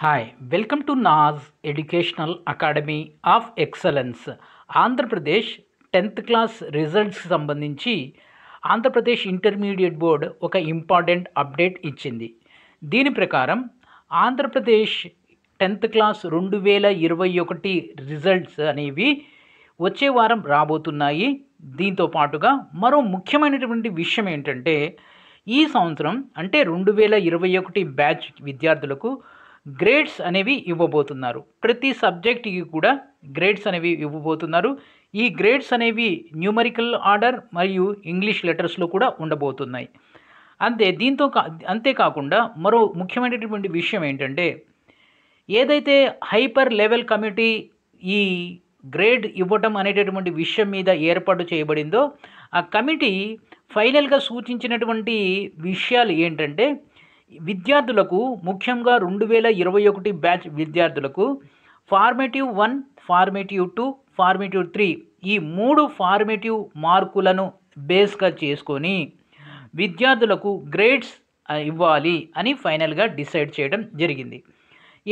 hi welcome to Naz educational academy of excellence Andhra Pradesh tenth class రిజల్ట్స్కి సంబంధించి Andhra Pradesh intermediate board ఒక important update ఇచ్చింది దీని ప్రకారం ఆంధ్రప్రదేశ్ టెన్త్ క్లాస్ రెండు వేల ఇరవై ఒకటి రిజల్ట్స్ అనేవి వచ్చే వారం రాబోతున్నాయి దీంతో పాటుగా మరో ముఖ్యమైనటువంటి విషయం ఏంటంటే ఈ సంవత్సరం అంటే రెండు వేల ఇరవై ఒకటి బ్యాచ్ విద్యార్థులకు గ్రేడ్స్ అనేవి ఇవ్వబోతున్నారు ప్రతి సబ్జెక్ట్కి కూడా గ్రేడ్స్ అనేవి ఇవ్వబోతున్నారు ఈ గ్రేడ్స్ అనేవి న్యూమరికల్ ఆర్డర్ మరియు ఇంగ్లీష్ లెటర్స్లో కూడా ఉండబోతున్నాయి అంతే దీంతో కా అంతేకాకుండా మరో ముఖ్యమైనటువంటి విషయం ఏంటంటే ఏదైతే హైపర్ లెవెల్ కమిటీ ఈ గ్రేడ్ ఇవ్వటం అనేటటువంటి విషయం మీద ఏర్పాటు చేయబడిందో ఆ కమిటీ ఫైనల్గా సూచించినటువంటి విషయాలు ఏంటంటే విద్యార్థులకు ముఖ్యంగా రెండు వేల ఇరవై ఒకటి బ్యాచ్ విద్యార్థులకు formative one formative two formative three ఈ మూడు ఫార్మేటివ్ మార్కులను బేస్గా చేసుకొని విద్యార్థులకు గ్రేడ్స్ ఇవ్వాలి అని ఫైనల్గా డిసైడ్ చేయడం జరిగింది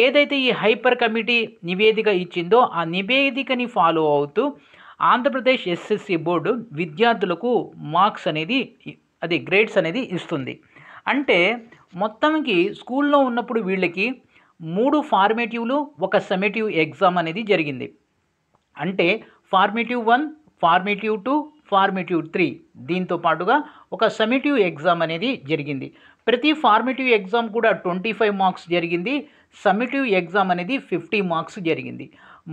ఏదైతే ఈ హైపర్ కమిటీ నివేదిక ఇచ్చిందో ఆ నివేదికని ఫాలో అవుతూ ఆంధ్రప్రదేశ్ ఎస్ఎస్సి బోర్డు విద్యార్థులకు మార్క్స్ అనేది అది గ్రేడ్స్ అనేది ఇస్తుంది అంటే మొత్తంకి స్కూల్లో ఉన్నప్పుడు వీళ్ళకి మూడు ఫార్మేటివ్లు ఒక సమ్మేటివ్ ఎగ్జామ్ అనేది జరిగింది అంటే formative one formative two formative three దీంతో పాటుగా ఒక సమిటివ్ ఎగ్జామ్ అనేది జరిగింది ప్రతి ఫార్మేటివ్ ఎగ్జామ్ కూడా ట్వంటీ ఫైవ్ మార్క్స్ జరిగింది సమిటివ్ ఎగ్జామ్ అనేది ఫిఫ్టీ మార్క్స్ జరిగింది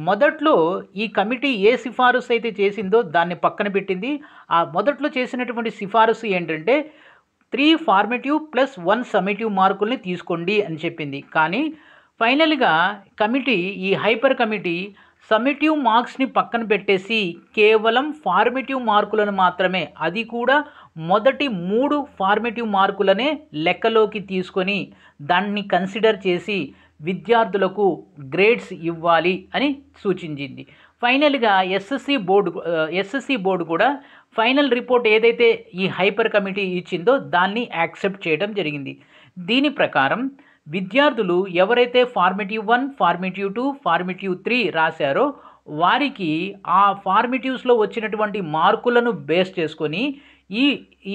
మొదట్లో ఈ కమిటీ ఏ సిఫారసు అయితే చేసిందో దాన్ని పక్కన పెట్టింది ఆ మొదట్లో చేసినటువంటి సిఫారసు ఏంటంటే three formative plus one summative మార్కుల్ని తీసుకోండి అని చెప్పింది కానీ ఫైనల్గా కమిటీ ఈ హైపర్ కమిటీ సమిటివ్ మార్క్స్ని పక్కన పెట్టేసి కేవలం ఫార్మేటివ్ మార్కులను మాత్రమే అది కూడా మొదటి మూడు ఫార్మేటివ్ మార్కులనే లెక్కలోకి తీసుకొని దాన్ని కన్సిడర్ చేసి విద్యార్థులకు గ్రేడ్స్ ఇవ్వాలి అని సూచించింది ఫైనల్గా ఎస్ఎస్సి బోర్డు ఎస్ఎస్సి బోర్డు కూడా ఫైనల్ రిపోర్ట్ ఏదైతే ఈ హైపర్ కమిటీ ఇచ్చిందో దాన్ని యాక్సెప్ట్ చేయడం జరిగింది దీని ప్రకారం విద్యార్థులు ఎవరైతే formative one formative two formative three రాశారో వారికి ఆ ఫార్మేటివ్స్లో వచ్చినటువంటి మార్కులను బేస్ చేసుకొని ఈ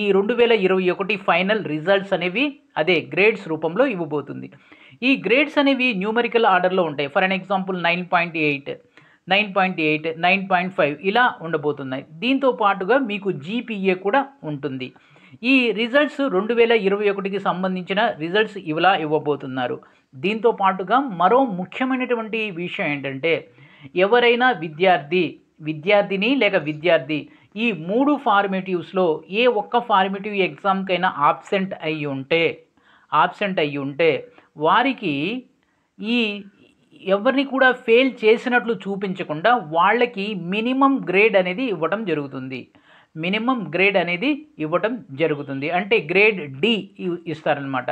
ఈ రెండు వేల ఇరవై ఒకటి ఫైనల్ రిజల్ట్స్ అనేవి అదే గ్రేడ్స్ రూపంలో ఇవ్వబోతుంది ఈ గ్రేడ్స్ అనేవి న్యూమరికల్ ఆర్డర్లో ఉంటాయి for an example nine point eight nine point eight nine point five ఇలా ఉండబోతున్నాయి దీంతో పాటుగా మీకు జీపీఏ కూడా ఉంటుంది ఈ రిజల్ట్స్ రెండు వేల ఇరవై ఒకటికి సంబంధించిన రిజల్ట్స్ ఇలా ఇవ్వబోతున్నారు దీంతో పాటుగా మరో ముఖ్యమైనటువంటి విషయం ఏంటంటే ఎవరైనా విద్యార్థి విద్యార్థిని లేక విద్యార్థి ఈ మూడు ఫార్మేటివ్స్లో ఏ ఒక్క ఫార్మేటివ్ ఎగ్జామ్కైనా ఆబ్సెంట్ అయి ఉంటే ఆబ్సెంట్ అయి ఉంటే వారికి ఈ ఎవరిని కూడా ఫెయిల్ చేసినట్లు చూపించకుండా వాళ్ళకి మినిమం గ్రేడ్ అనేది ఇవ్వటం జరుగుతుంది మినిమం గ్రేడ్ అనేది ఇవ్వటం జరుగుతుంది అంటే గ్రేడ్ డి ఇస్తారనమాట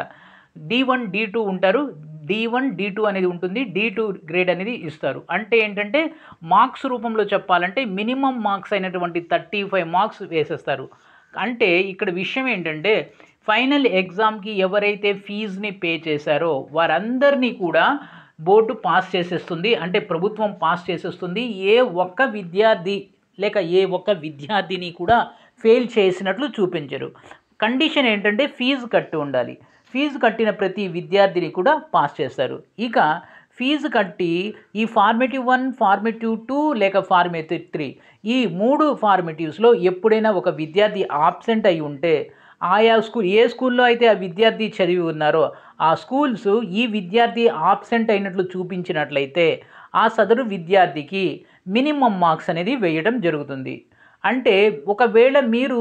డి వన్ డి టూ ఉంటారు డి వన్ డి టూ అనేది ఉంటుంది డి టూ గ్రేడ్ అనేది ఇస్తారు అంటే ఏంటంటే మార్క్స్ రూపంలో చెప్పాలంటే మినిమం మార్క్స్ అయినటువంటి థర్టీ ఫైవ్ మార్క్స్ వేసేస్తారు అంటే ఇక్కడ విషయం ఏంటంటే ఫైనల్ ఎగ్జామ్కి ఎవరైతే ఫీజుని పే చేశారో వారందరినీ కూడా బోర్డు పాస్ చేసేస్తుంది అంటే ప్రభుత్వం పాస్ చేసేస్తుంది ఏ ఒక్క విద్యార్థి లేక ఏ ఒక్క విద్యార్థిని కూడా ఫెయిల్ చేసినట్లు చూపించరు కండిషన్ ఏంటంటే ఫీజు కట్టి ఉండాలి ఫీజు కట్టిన ప్రతి విద్యార్థిని కూడా పాస్ చేస్తారు ఇక ఫీజు కట్టి ఈ ఫార్మేటివ్ వన్ ఫార్మేటివ్ టూ లేక ఫార్మేటివ్ త్రీ ఈ మూడు ఫార్మేటివ్స్లో ఎప్పుడైనా ఒక విద్యార్థి ఆబ్సెంట్ అయి ఉంటే ఆయా స్కూల్ ఏ స్కూల్లో అయితే ఆ విద్యార్థి చదివి ఉన్నారో ఆ స్కూల్స్ ఈ విద్యార్థి ఆబ్సెంట్ అయినట్లు చూపించినట్లయితే ఆ సదరు విద్యార్థికి మినిమం మార్క్స్ అనేది వేయడం జరుగుతుంది అంటే ఒకవేళ మీరు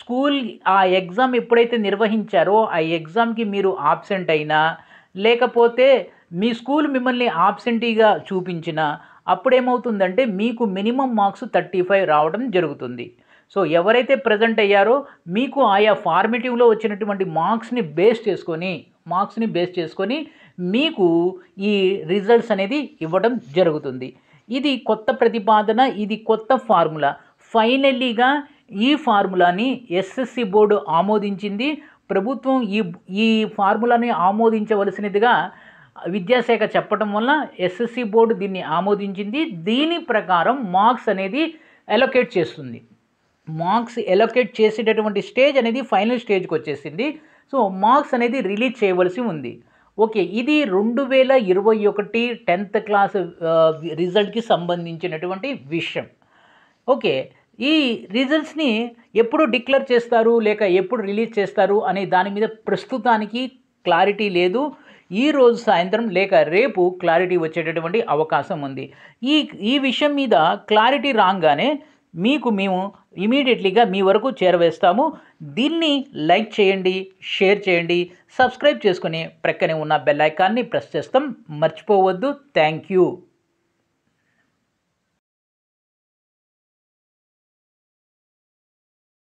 స్కూల్ ఆ ఎగ్జామ్ ఎప్పుడైతే నిర్వహించారో ఆ ఎగ్జామ్కి మీరు ఆబ్సెంట్ అయినా లేకపోతే మీ స్కూల్ మిమ్మల్ని ఆబ్సెంటీగా చూపించిన అప్పుడేమవుతుందంటే మీకు మినిమం మార్క్స్ థర్టీ ఫైవ్ రావడం జరుగుతుంది సో ఎవరైతే ప్రజెంట్ అయ్యారో మీకు ఆయా ఫార్మేటివ్లో వచ్చినటువంటి మార్క్స్ని బేస్ చేసుకొని మార్క్స్ని బేస్ చేసుకొని మీకు ఈ రిజల్ట్స్ అనేది ఇవ్వడం జరుగుతుంది ఇది కొత్త ప్రతిపాదన ఇది కొత్త ఫార్ములా ఫైనల్లీగా ఈ ఫార్ములాని ఎస్ఎస్సి బోర్డు ఆమోదించింది ప్రభుత్వం ఈ ఈ ఫార్ములాని ఆమోదించవలసినదిగా విద్యాశాఖ చెప్పడం వల్ల ఎస్ఎస్సి బోర్డు దీన్ని ఆమోదించింది దీని ప్రకారం మార్క్స్ అనేది అలొకేట్ చేస్తుంది మార్క్స్ ఎలొకేట్ చేసేటటువంటి స్టేజ్ అనేది ఫైనల్ స్టేజ్కి వచ్చేసింది సో మార్క్స్ అనేది రిలీజ్ చేయవలసి ఉంది ఓకే ఇది రెండు వేల ఇరవై ఒకటి టెన్త్ క్లాస్ రిజల్ట్కి సంబంధించినటువంటి విషయం ఓకే ఈ రిజల్ట్స్ని ఎప్పుడు డిక్లేర్ చేస్తారు లేక ఎప్పుడు రిలీజ్ చేస్తారు అనే దాని మీద ప్రస్తుతానికి క్లారిటీ లేదు ఈ రోజు సాయంత్రం లేక రేపు క్లారిటీ వచ్చేటటువంటి అవకాశం ఉంది ఈ ఈ విషయం మీద క్లారిటీ రాగానే మీకు మేము ఇమీడియట్లీగా మీ వరకు చేరవేస్తాము దీన్ని లైక్ చేయండి షేర్ చేయండి సబ్స్క్రైబ్ చేసుకుని ప్రక్కనే ఉన్న బెల్ ఐకాన్ని ప్రెస్ చేస్తాం మర్చిపోవద్దు థ్యాంక్ యూ